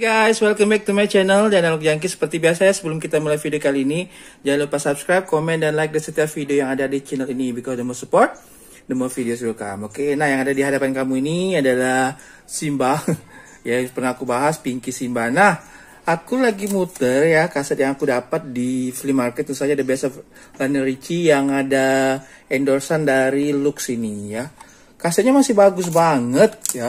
guys, welcome back to my channel dan Analog Jangki. Seperti biasa ya, sebelum kita mulai video kali ini, jangan lupa subscribe, komen, dan like dari setiap video yang ada di channel ini. Because the more support, the more videos will come. Oke, okay, nah yang ada di hadapan kamu ini adalah Simba. ya, pernah aku bahas, Pinky Simba. Nah, aku lagi muter ya kaset yang aku dapat di flea market. Itu saja The Best of Lionel Richie yang ada endorsan dari Lux ini ya. Kasetnya masih bagus banget ya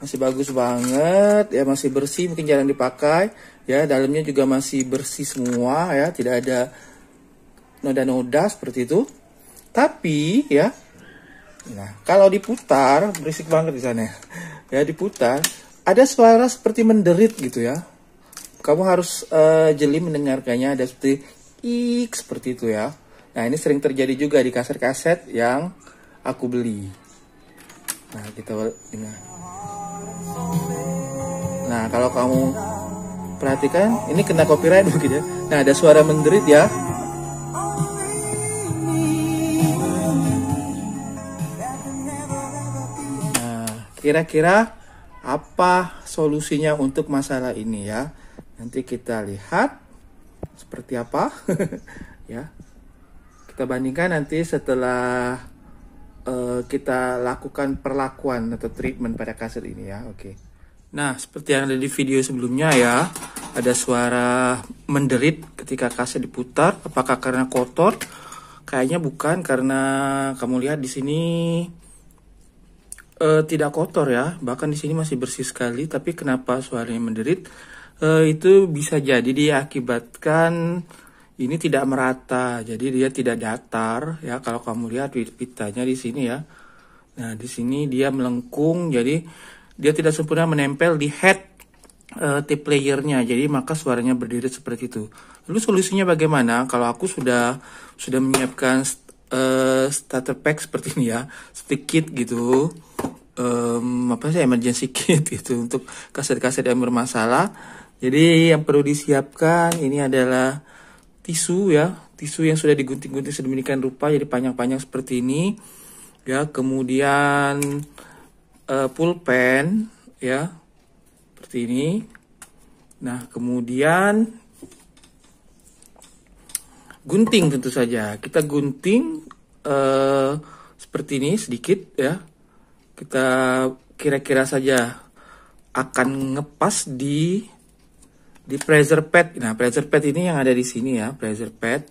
masih bagus banget ya masih bersih mungkin jarang dipakai ya dalamnya juga masih bersih semua ya tidak ada noda-noda seperti itu tapi ya nah kalau diputar berisik banget di sana ya diputar ada suara seperti menderit gitu ya kamu harus uh, jeli mendengarkannya ada seperti ik seperti itu ya nah ini sering terjadi juga di kaset-kaset yang aku beli nah kita dengar Nah, kalau kamu perhatikan, ini kena copyright begitu ya. Nah, ada suara menderit ya. Nah, kira-kira apa solusinya untuk masalah ini ya? Nanti kita lihat seperti apa ya. Kita bandingkan nanti setelah uh, kita lakukan perlakuan atau treatment pada kasus ini ya. Oke. Okay. Nah, seperti yang ada di video sebelumnya ya, ada suara menderit ketika kaset diputar. Apakah karena kotor? Kayaknya bukan karena kamu lihat di sini e, tidak kotor ya, bahkan di sini masih bersih sekali. Tapi kenapa suaranya menderit? E, itu bisa jadi diakibatkan ini tidak merata, jadi dia tidak datar ya. Kalau kamu lihat pitanya di sini ya, nah di sini dia melengkung, jadi dia tidak sempurna menempel di head uh, eh, tape playernya jadi maka suaranya berdiri seperti itu lalu solusinya bagaimana kalau aku sudah sudah menyiapkan uh, starter pack seperti ini ya stick kit gitu um, apa sih emergency kit gitu untuk kaset-kaset yang bermasalah jadi yang perlu disiapkan ini adalah tisu ya tisu yang sudah digunting-gunting sedemikian rupa jadi panjang-panjang seperti ini ya kemudian uh, pulpen ya seperti ini. Nah, kemudian gunting tentu saja. Kita gunting uh, seperti ini sedikit ya. Kita kira-kira saja akan ngepas di di pressure pad. Nah, pressure pad ini yang ada di sini ya, pressure pad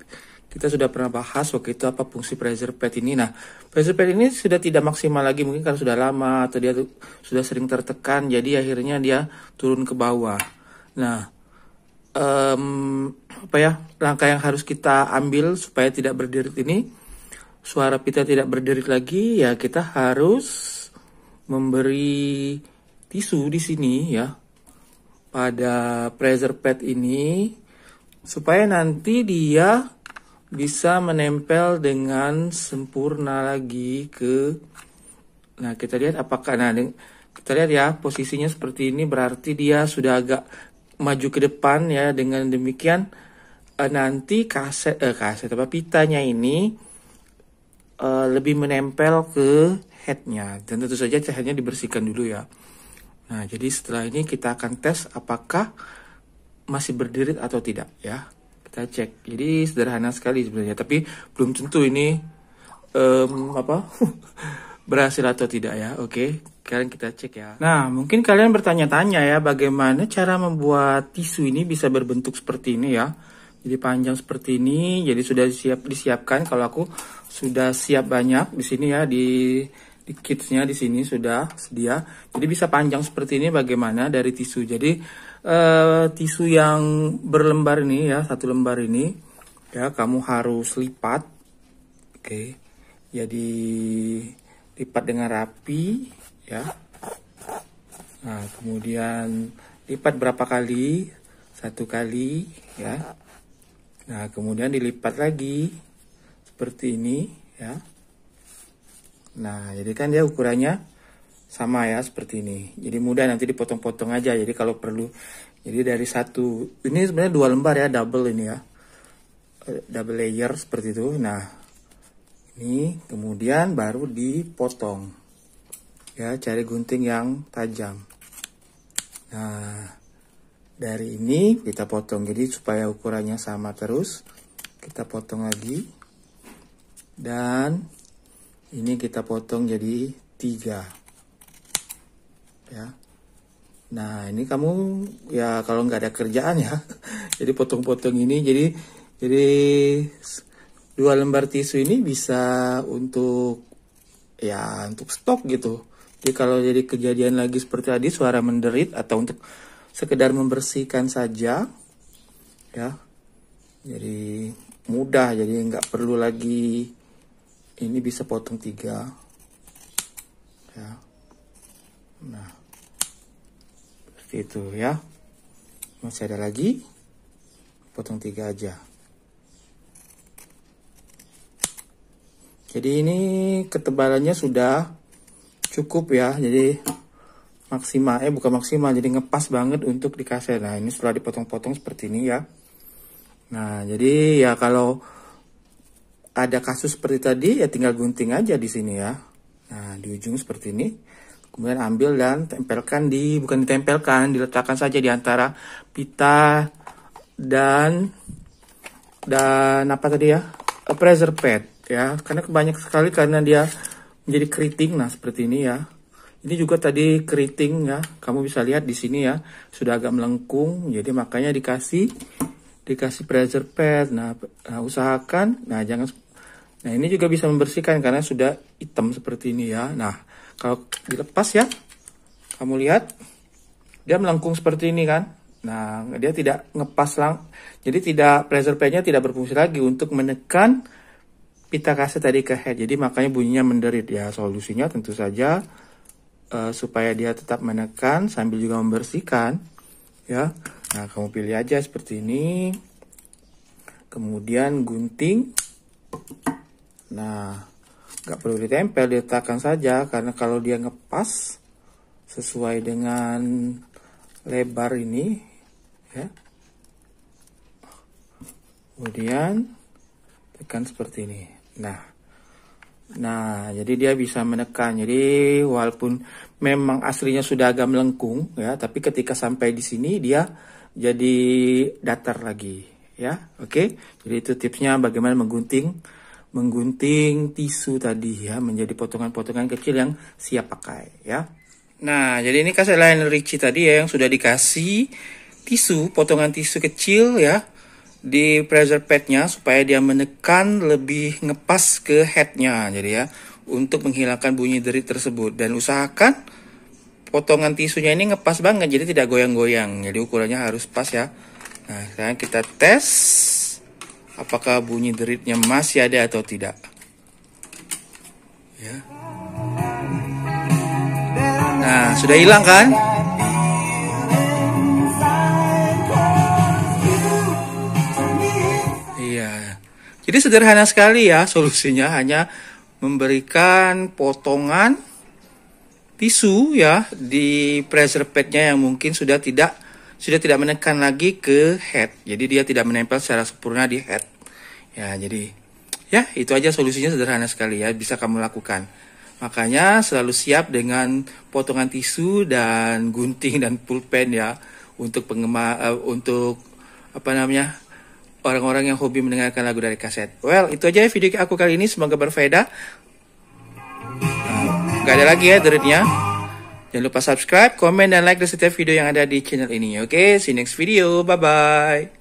kita sudah pernah bahas waktu itu apa fungsi pressure pad ini. Nah, pressure pad ini sudah tidak maksimal lagi mungkin karena sudah lama atau dia sudah sering tertekan jadi akhirnya dia turun ke bawah. Nah, um, apa ya langkah yang harus kita ambil supaya tidak berderit ini suara kita tidak berderit lagi ya kita harus memberi tisu di sini ya pada pressure pad ini supaya nanti dia bisa menempel dengan sempurna lagi ke nah kita lihat apakah nah kita lihat ya posisinya seperti ini berarti dia sudah agak maju ke depan ya dengan demikian eh, nanti kaset eh, kaset apa pitanya ini eh, lebih menempel ke headnya dan tentu saja headnya dibersihkan dulu ya nah jadi setelah ini kita akan tes apakah masih berdiri atau tidak ya kita cek jadi sederhana sekali sebenarnya tapi belum tentu ini um, apa berhasil atau tidak ya oke okay. Sekarang kita cek ya. Nah, mungkin kalian bertanya-tanya ya bagaimana cara membuat tisu ini bisa berbentuk seperti ini ya. Jadi panjang seperti ini, jadi sudah siap disiapkan kalau aku sudah siap banyak di sini ya di di kitsnya di sini sudah sedia. Jadi bisa panjang seperti ini bagaimana dari tisu. Jadi Eh, tisu yang berlembar ini ya satu lembar ini ya kamu harus lipat oke okay. Ya, jadi lipat dengan rapi ya nah kemudian lipat berapa kali satu kali ya nah kemudian dilipat lagi seperti ini ya nah jadi kan dia ukurannya sama ya seperti ini jadi mudah nanti dipotong-potong aja jadi kalau perlu jadi dari satu ini sebenarnya dua lembar ya double ini ya eh, double layer seperti itu nah ini kemudian baru dipotong ya cari gunting yang tajam nah dari ini kita potong jadi supaya ukurannya sama terus kita potong lagi dan ini kita potong jadi tiga ya nah ini kamu ya kalau nggak ada kerjaan ya jadi potong-potong ini jadi jadi dua lembar tisu ini bisa untuk ya untuk stok gitu jadi kalau jadi kejadian lagi seperti tadi suara menderit atau untuk sekedar membersihkan saja ya jadi mudah jadi nggak perlu lagi ini bisa potong tiga ya nah seperti itu ya masih ada lagi potong tiga aja jadi ini ketebalannya sudah cukup ya jadi maksimal eh bukan maksimal jadi ngepas banget untuk dikasih nah ini setelah dipotong-potong seperti ini ya nah jadi ya kalau ada kasus seperti tadi ya tinggal gunting aja di sini ya nah di ujung seperti ini kemudian ambil dan tempelkan di bukan ditempelkan diletakkan saja di antara pita dan dan apa tadi ya pressure pad ya karena banyak sekali karena dia menjadi keriting nah seperti ini ya ini juga tadi keriting ya kamu bisa lihat di sini ya sudah agak melengkung jadi makanya dikasih dikasih pressure pad nah, nah usahakan nah jangan nah ini juga bisa membersihkan karena sudah hitam seperti ini ya nah kalau dilepas ya kamu lihat dia melengkung seperti ini kan nah dia tidak ngepas lang jadi tidak pressure nya tidak berfungsi lagi untuk menekan pita kaset tadi ke head jadi makanya bunyinya menderit ya solusinya tentu saja uh, supaya dia tetap menekan sambil juga membersihkan ya nah kamu pilih aja seperti ini kemudian gunting nah nggak perlu ditempel diletakkan saja karena kalau dia ngepas sesuai dengan lebar ini ya kemudian tekan seperti ini nah nah jadi dia bisa menekan jadi walaupun memang aslinya sudah agak melengkung ya tapi ketika sampai di sini dia jadi datar lagi ya oke okay? jadi itu tipsnya bagaimana menggunting menggunting tisu tadi ya menjadi potongan-potongan kecil yang siap pakai ya. Nah, jadi ini kasih lain Ricci tadi ya yang sudah dikasih tisu, potongan tisu kecil ya di pressure padnya supaya dia menekan lebih ngepas ke headnya jadi ya untuk menghilangkan bunyi derit tersebut dan usahakan potongan tisunya ini ngepas banget jadi tidak goyang-goyang jadi ukurannya harus pas ya nah sekarang kita tes apakah bunyi deritnya masih ada atau tidak. Ya. Nah, sudah hilang kan? Iya. Jadi sederhana sekali ya solusinya hanya memberikan potongan tisu ya di pressure padnya yang mungkin sudah tidak sudah tidak menekan lagi ke head. Jadi dia tidak menempel secara sempurna di head. Ya, jadi ya itu aja solusinya sederhana sekali ya, bisa kamu lakukan. Makanya selalu siap dengan potongan tisu dan gunting dan pulpen ya untuk penggemar uh, eh, untuk apa namanya? orang-orang yang hobi mendengarkan lagu dari kaset. Well, itu aja ya video aku kali ini. Semoga berfaedah. Nah, gak ada lagi ya deritnya. Jangan lupa subscribe, komen, dan like di setiap video yang ada di channel ini. Oke, okay? see you next video. Bye-bye.